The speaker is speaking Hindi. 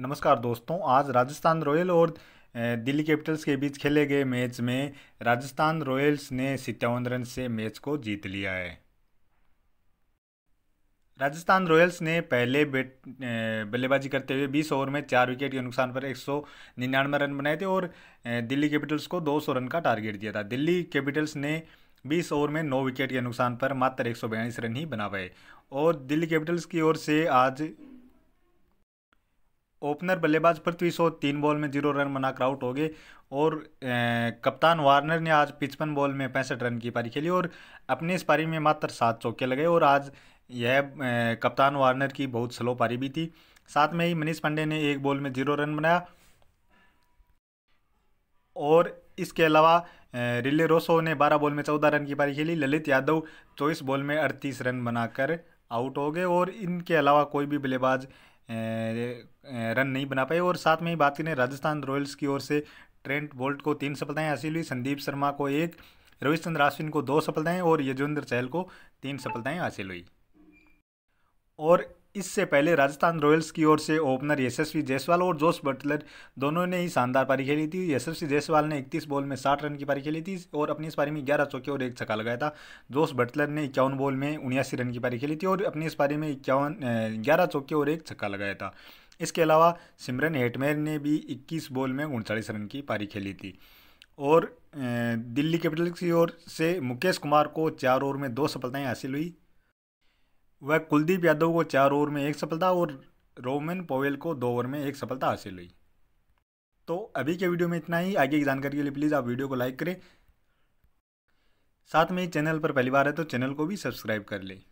नमस्कार दोस्तों आज राजस्थान रॉयल और दिल्ली कैपिटल्स के बीच खेले गए मैच में राजस्थान रॉयल्स ने सितावन रन से मैच को जीत लिया है राजस्थान रॉयल्स ने पहले बैट बल्लेबाजी करते हुए 20 ओवर में चार विकेट के नुकसान पर 199 रन बनाए थे और दिल्ली कैपिटल्स को 200 रन का टारगेट दिया था दिल्ली कैपिटल्स ने 20 ओवर में 9 विकेट के नुकसान पर मात्र एक रन ही बना पाए और दिल्ली कैपिटल्स की ओर से आज ओपनर बल्लेबाज पृथ्वी शो तो तीन बॉल में जीरो रन बनाकर आउट हो गए और ए, कप्तान वार्नर ने आज पिचपन बॉल में पैंसठ रन की पारी खेली और अपने इस पारी में मात्र सात चौके लगे और आज यह कप्तान वार्नर की बहुत स्लो पारी भी थी साथ में ही मनीष पांडे ने एक बॉल में जीरो रन बनाया और इसके अलावा रिले रोसो ने 12 बॉल में 14 रन की पारी खेली ललित यादव 24 बॉल में 38 रन बनाकर आउट हो गए और इनके अलावा कोई भी बल्लेबाज रन नहीं बना पाए और साथ में ही बात करें राजस्थान रॉयल्स की ओर से ट्रेंट बोल्ट को तीन सफलताएं हासिल हुई संदीप शर्मा को एक रविचंद्र आश्विन को दो सफलताएं और यजवेंद्र चहल को तीन सफलताएं हासिल हुई और इससे पहले राजस्थान रॉयल्स की ओर से ओपनर यशस्वी जयसवाल और जोश बटलर दोनों ने ही शानदार पारी खेली थी यशस्वी जयसवाल ने 31 बॉल में 60 रन की पारी खेली थी और अपनी इस पारी में 11 चौके और एक छक्का लगाया था जोश बटलर ने इक्यावन बॉल में उन्यासी रन की पारी खेली थी और अपनी इस पारी में इक्यावन ग्यारह चौके और एक छक्का लगाया था इसके अलावा सिमरन हेटमेर ने भी इक्कीस बॉल में उनचालीस रन की पारी खेली थी और दिल्ली कैपिटल्स की ओर से मुकेश कुमार को चार ओवर में दो सफलताएं हासिल हुई वह कुलदीप यादव को चार ओवर में एक सफलता और रोमन पोवेल को दो ओवर में एक सफलता हासिल हुई तो अभी के वीडियो में इतना ही आगे की जानकारी के लिए प्लीज़ आप वीडियो को लाइक करें साथ में चैनल पर पहली बार है तो चैनल को भी सब्सक्राइब कर लें